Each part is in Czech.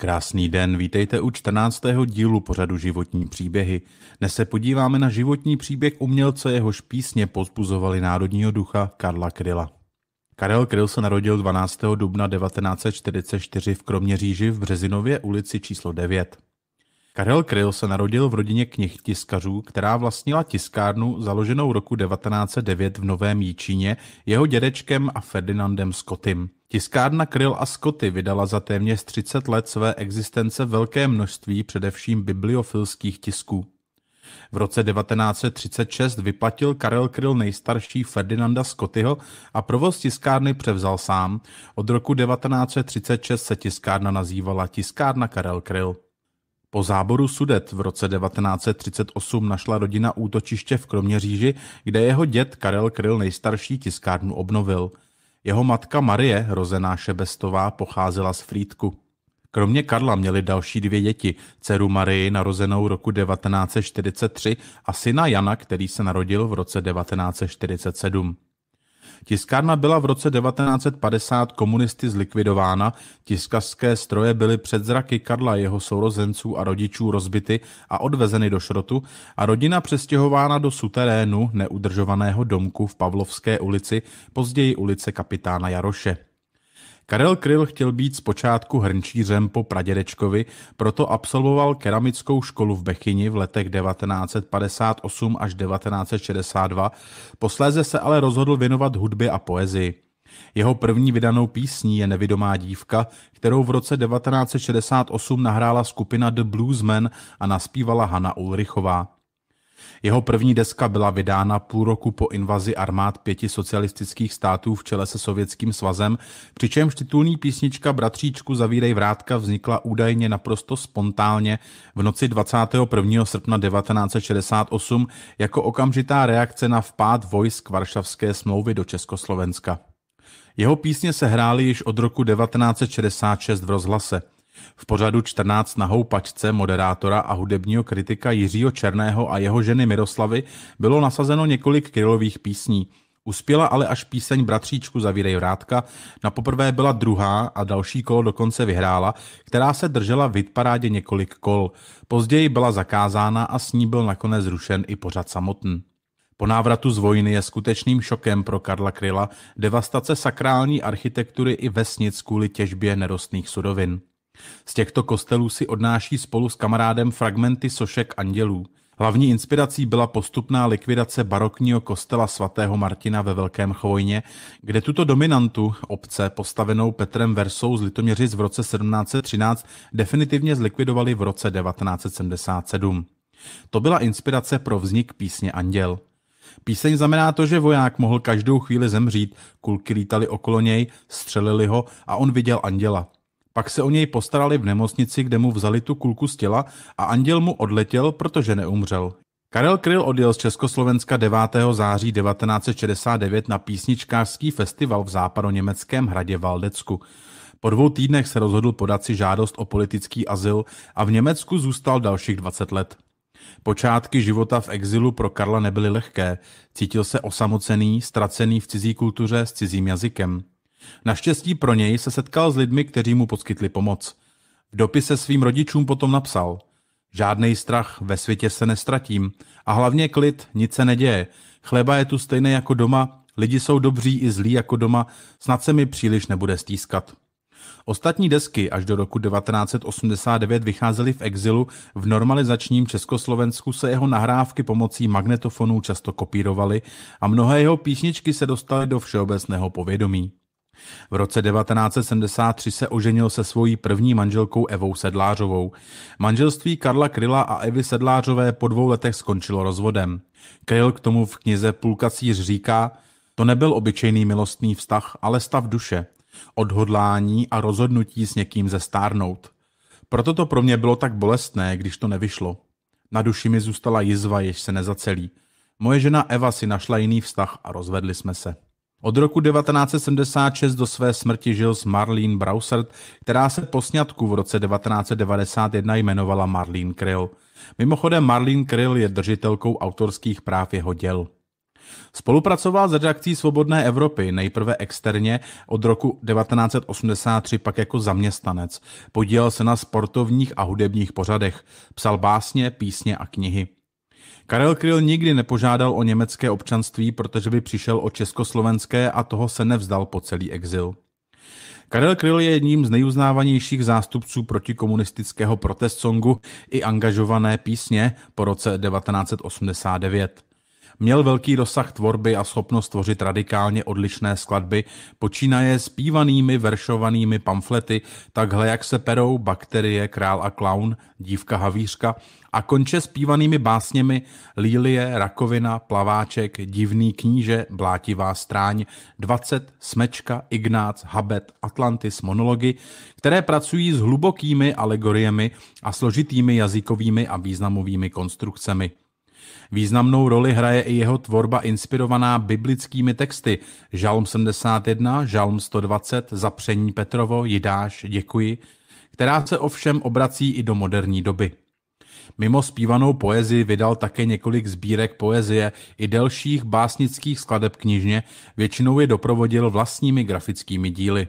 Krásný den, vítejte u 14. dílu pořadu Životní příběhy. Dnes se podíváme na životní příběh umělce, jehož písně pozbuzovali národního ducha Karla Kryla. Karel Kryl se narodil 12. dubna 1944 v Kroměříži v Březinově ulici číslo 9. Karel Kryl se narodil v rodině tiskařů, která vlastnila tiskárnu založenou roku 1909 v Novém Jíčíně jeho dědečkem a Ferdinandem Scottym. Tiskárna Kryl a Scotty vydala za téměř 30 let své existence velké množství především bibliofilských tisků. V roce 1936 vyplatil Karel Kryl nejstarší Ferdinanda Scottyho a provoz tiskárny převzal sám. Od roku 1936 se tiskárna nazývala Tiskárna Karel Kryl. Po záboru Sudet v roce 1938 našla rodina útočiště v Kroměříži, kde jeho děd Karel Kryl nejstarší tiskárnu obnovil. Jeho matka Marie, rozená Šebestová, pocházela z Frýdku. Kromě Karla měli další dvě děti, dceru Marie narozenou roku 1943 a syna Jana, který se narodil v roce 1947. Tiskárna byla v roce 1950 komunisty zlikvidována, tiskařské stroje byly před zraky Karla jeho sourozenců a rodičů rozbity a odvezeny do šrotu a rodina přestěhována do suterénu neudržovaného domku v Pavlovské ulici, později ulice kapitána Jaroše. Karel Kryl chtěl být zpočátku hrnčířem po pradědečkovi, proto absolvoval keramickou školu v Bechyni v letech 1958 až 1962, posléze se ale rozhodl věnovat hudbě a poezii. Jeho první vydanou písní je Nevidomá dívka, kterou v roce 1968 nahrála skupina The Bluesmen a naspívala Hanna Ulrichová. Jeho první deska byla vydána půl roku po invazi armád pěti socialistických států v čele se Sovětským svazem, přičemž titulní písnička Bratříčku zavírej vrátka vznikla údajně naprosto spontánně v noci 21. srpna 1968 jako okamžitá reakce na vpád vojsk Varšavské smlouvy do Československa. Jeho písně se hrály již od roku 1966 v rozhlase. V pořadu 14 na houpačce moderátora a hudebního kritika Jiřího Černého a jeho ženy Miroslavy bylo nasazeno několik krylových písní. Uspěla ale až píseň Bratříčku zavírej vrátka, na poprvé byla druhá a další kolo dokonce vyhrála, která se držela v hitparádě několik kol. Později byla zakázána a s ní byl nakonec zrušen i pořad samotný. Po návratu z vojny je skutečným šokem pro Karla Kryla devastace sakrální architektury i vesnic kvůli těžbě nerostných sudovin. Z těchto kostelů si odnáší spolu s kamarádem fragmenty sošek andělů. Hlavní inspirací byla postupná likvidace barokního kostela svatého Martina ve Velkém Chvojně, kde tuto dominantu obce, postavenou Petrem Versou z Litoměřic v roce 1713, definitivně zlikvidovali v roce 1977. To byla inspirace pro vznik písně Anděl. Píseň znamená to, že voják mohl každou chvíli zemřít, kulky lítaly okolo něj, střelili ho a on viděl anděla. Pak se o něj postarali v nemocnici, kde mu vzali tu kulku z těla a anděl mu odletěl, protože neumřel. Karel Kryl odjel z Československa 9. září 1969 na písničkářský festival v západoněmeckém hradě Valdecku. Po dvou týdnech se rozhodl podat si žádost o politický azyl a v Německu zůstal dalších 20 let. Počátky života v exilu pro Karla nebyly lehké. Cítil se osamocený, ztracený v cizí kultuře s cizím jazykem. Naštěstí pro něj se setkal s lidmi, kteří mu poskytli pomoc. V dopise svým rodičům potom napsal Žádnej strach, ve světě se nestratím. A hlavně klid, nic se neděje. Chleba je tu stejný jako doma, lidi jsou dobří i zlí jako doma, snad se mi příliš nebude stýskat. Ostatní desky až do roku 1989 vycházely v exilu, v normalizačním Československu se jeho nahrávky pomocí magnetofonů často kopírovaly a mnohé jeho písničky se dostaly do všeobecného povědomí. V roce 1973 se oženil se svojí první manželkou Evou Sedlářovou. Manželství Karla Kryla a Evy Sedlářové po dvou letech skončilo rozvodem. Kryl k tomu v knize Půlkacíř říká, to nebyl obyčejný milostný vztah, ale stav duše, odhodlání a rozhodnutí s někým zestárnout. Proto to pro mě bylo tak bolestné, když to nevyšlo. Na duši mi zůstala jizva, jež se nezacelí. Moje žena Eva si našla jiný vztah a rozvedli jsme se. Od roku 1976 do své smrti žil s Marlene Brausert, která se po sňatku v roce 1991 jmenovala Marlene Krill. Mimochodem Marlene Krill je držitelkou autorských práv jeho děl. Spolupracoval s redakcí Svobodné Evropy, nejprve externě od roku 1983 pak jako zaměstnanec. Podílel se na sportovních a hudebních pořadech. Psal básně, písně a knihy. Karel Kryl nikdy nepožádal o německé občanství, protože by přišel o československé a toho se nevzdal po celý exil. Karel Kryl je jedním z nejuznávanějších zástupců protikomunistického protest songu i angažované písně po roce 1989. Měl velký dosah tvorby a schopnost tvořit radikálně odlišné skladby, počínaje zpívanými veršovanými pamflety, takhle jak se perou bakterie, král a klaun, dívka havířka, a konče zpívanými básněmi Lílie, Rakovina, Plaváček, Divný kníže, Blátivá stráň, 20, Smečka, Ignác, Habet, Atlantis, monology, které pracují s hlubokými alegoriemi a složitými jazykovými a významovými konstrukcemi. Významnou roli hraje i jeho tvorba inspirovaná biblickými texty Žalm 71, Žalm 120, Zapření Petrovo, Jidáš, Děkuji, která se ovšem obrací i do moderní doby. Mimo zpívanou poezii vydal také několik sbírek poezie i delších básnických skladeb knižně, většinou je doprovodil vlastními grafickými díly.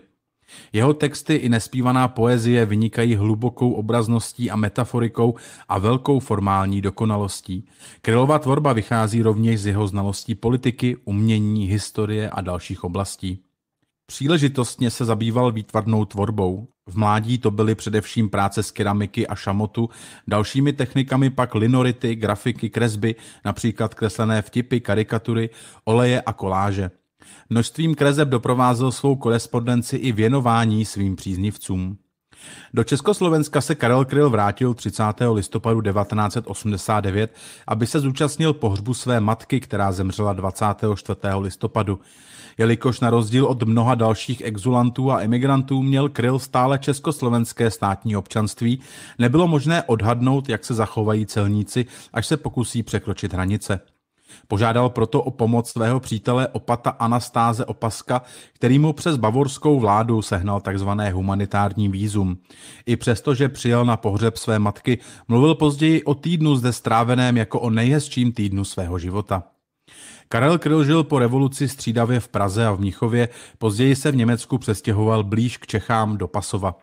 Jeho texty i nespívaná poezie vynikají hlubokou obrazností a metaforikou a velkou formální dokonalostí. Krylová tvorba vychází rovněž z jeho znalostí politiky, umění, historie a dalších oblastí. Příležitostně se zabýval výtvarnou tvorbou. V mládí to byly především práce z keramiky a šamotu, dalšími technikami pak linority, grafiky, kresby, například kreslené vtipy, karikatury, oleje a koláže – Množstvím kreseb doprovázel svou korespondenci i věnování svým příznivcům. Do Československa se Karel Kryl vrátil 30. listopadu 1989, aby se zúčastnil pohřbu své matky, která zemřela 24. listopadu. Jelikož na rozdíl od mnoha dalších exulantů a emigrantů měl Kryl stále československé státní občanství, nebylo možné odhadnout, jak se zachovají celníci, až se pokusí překročit hranice. Požádal proto o pomoc svého přítele opata Anastáze Opaska, který mu přes bavorskou vládu sehnal tzv. humanitární výzum. I přesto, že přijel na pohřeb své matky, mluvil později o týdnu zde stráveném jako o nejhezčím týdnu svého života. Karel Kryl žil po revoluci střídavě v Praze a v Mnichově, později se v Německu přestěhoval blíž k Čechám do Pasova.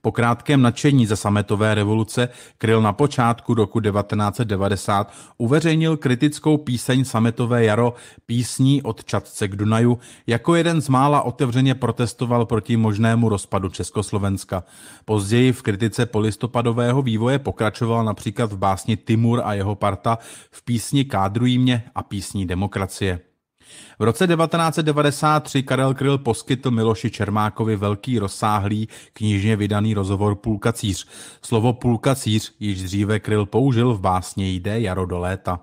Po krátkém nadšení za sametové revoluce Kryl na počátku roku 1990 uveřejnil kritickou píseň Sametové jaro písní od Čadce k Dunaju, jako jeden z mála otevřeně protestoval proti možnému rozpadu Československa. Později v kritice polistopadového vývoje pokračoval například v básni Timur a jeho parta v písni Kádrují mě a písní Demokracie. V roce 1993 Karel Kryl poskytl Miloši Čermákovi velký rozsáhlý knižně vydaný rozhovor Půlka cíř. Slovo Půlka cíř již dříve Kryl použil v básně Jde jaro do léta.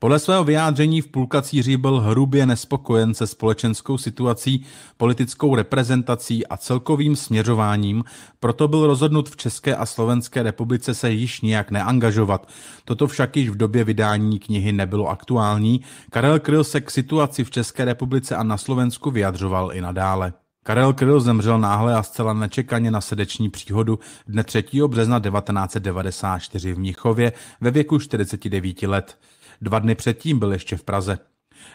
Podle svého vyjádření v půlkacíří byl hrubě nespokojen se společenskou situací, politickou reprezentací a celkovým směřováním, proto byl rozhodnut v České a Slovenské republice se již nijak neangažovat. Toto však již v době vydání knihy nebylo aktuální. Karel Kryl se k situaci v České republice a na Slovensku vyjadřoval i nadále. Karel Kryl zemřel náhle a zcela nečekaně na srdeční příhodu dne 3. března 1994 v Mnichově ve věku 49 let. Dva dny předtím byl ještě v Praze.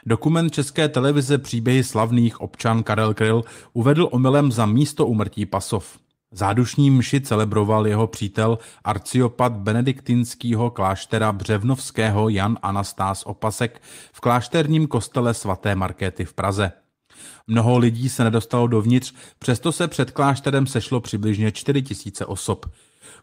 Dokument České televize příběhy slavných občan Karel Kryl uvedl omylem za místo umrtí Pasov. Zádušní mši celebroval jeho přítel arciopat benediktinského kláštera Břevnovského Jan Anastás Opasek v klášterním kostele svaté Markéty v Praze. Mnoho lidí se nedostalo dovnitř, přesto se před klášterem sešlo přibližně 4 000 osob.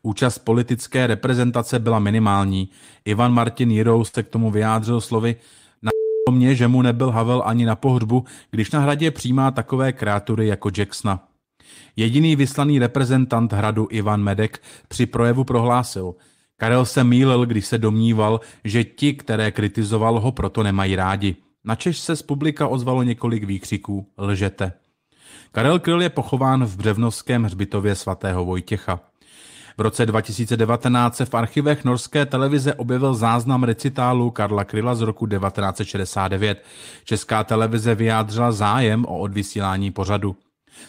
Účast politické reprezentace byla minimální. Ivan Martin Jirou se k tomu vyjádřil slovy na mě, že mu nebyl Havel ani na pohřbu, když na hradě přijímá takové kreatury jako Jacksona. Jediný vyslaný reprezentant hradu Ivan Medek při projevu prohlásil – Karel se mýlil, když se domníval, že ti, které kritizoval, ho proto nemají rádi. Na Češ se z publika ozvalo několik výkřiků lžete. Karel Kryl je pochován v Břevnovském hřbitově svatého Vojtěcha. V roce 2019 se v archivech norské televize objevil záznam recitálu Karla Kryla z roku 1969. Česká televize vyjádřila zájem o odvysílání pořadu.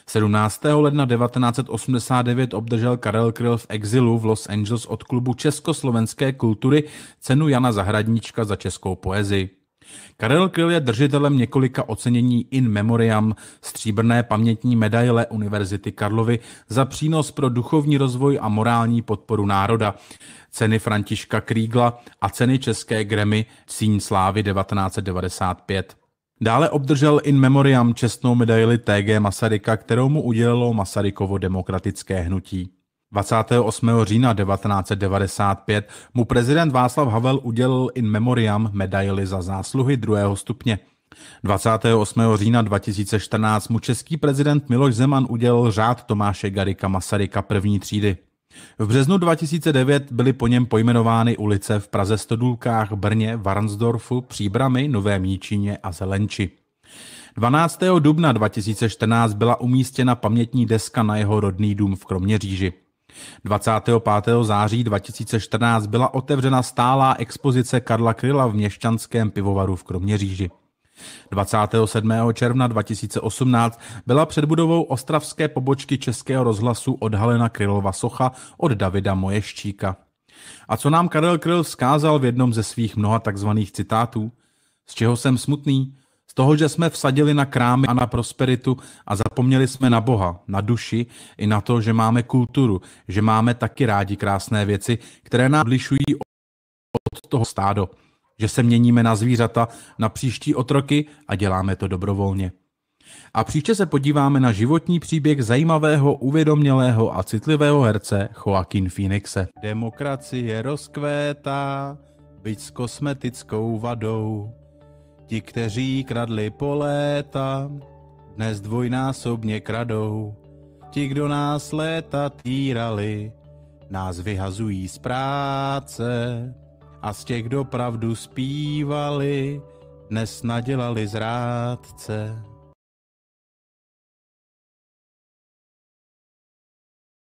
17. ledna 1989 obdržel Karel Kryl v exilu v Los Angeles od klubu Československé kultury cenu Jana Zahradníčka za českou poezii. Karel Kryl je držitelem několika ocenění in memoriam stříbrné pamětní medaile Univerzity Karlovy za přínos pro duchovní rozvoj a morální podporu národa, ceny Františka Krígla a ceny České gremy Cíň slávy 1995. Dále obdržel in memoriam čestnou medaili TG Masaryka, kterou mu udělilo Masarykovo demokratické hnutí. 28. října 1995 mu prezident Václav Havel udělil in memoriam medaili za zásluhy druhého stupně. 28. října 2014 mu český prezident Miloš Zeman udělil řád Tomáše Garika Masaryka první třídy. V březnu 2009 byly po něm pojmenovány ulice v Praze Stodulkách, Brně, Varnsdorfu, Příbrami, Novém Míčině a Zelenči. 12. dubna 2014 byla umístěna pamětní deska na jeho rodný dům v Kroměříži. 25. září 2014 byla otevřena stálá expozice Karla Kryla v Měšťanském pivovaru v Kroměříži. 27. června 2018 byla před budovou ostravské pobočky Českého rozhlasu odhalena Krylova socha od Davida Moješčíka. A co nám Karel Kryl vzkázal v jednom ze svých mnoha takzvaných citátů? Z čeho jsem smutný? Z toho, že jsme vsadili na krámy a na prosperitu a zapomněli jsme na Boha, na duši i na to, že máme kulturu, že máme taky rádi krásné věci, které nám odlišují od toho stádo, že se měníme na zvířata, na příští otroky a děláme to dobrovolně. A příště se podíváme na životní příběh zajímavého, uvědomělého a citlivého herce Joaquin Phoenixe. Demokracie rozkvétá, byť s kosmetickou vadou. Ti, kteří kradli po léta, dnes dvojnásobně kradou. Ti, kdo nás léta týrali, nás vyhazují z práce. A z těch, kdo pravdu zpívali, dnes nadělali zrádce.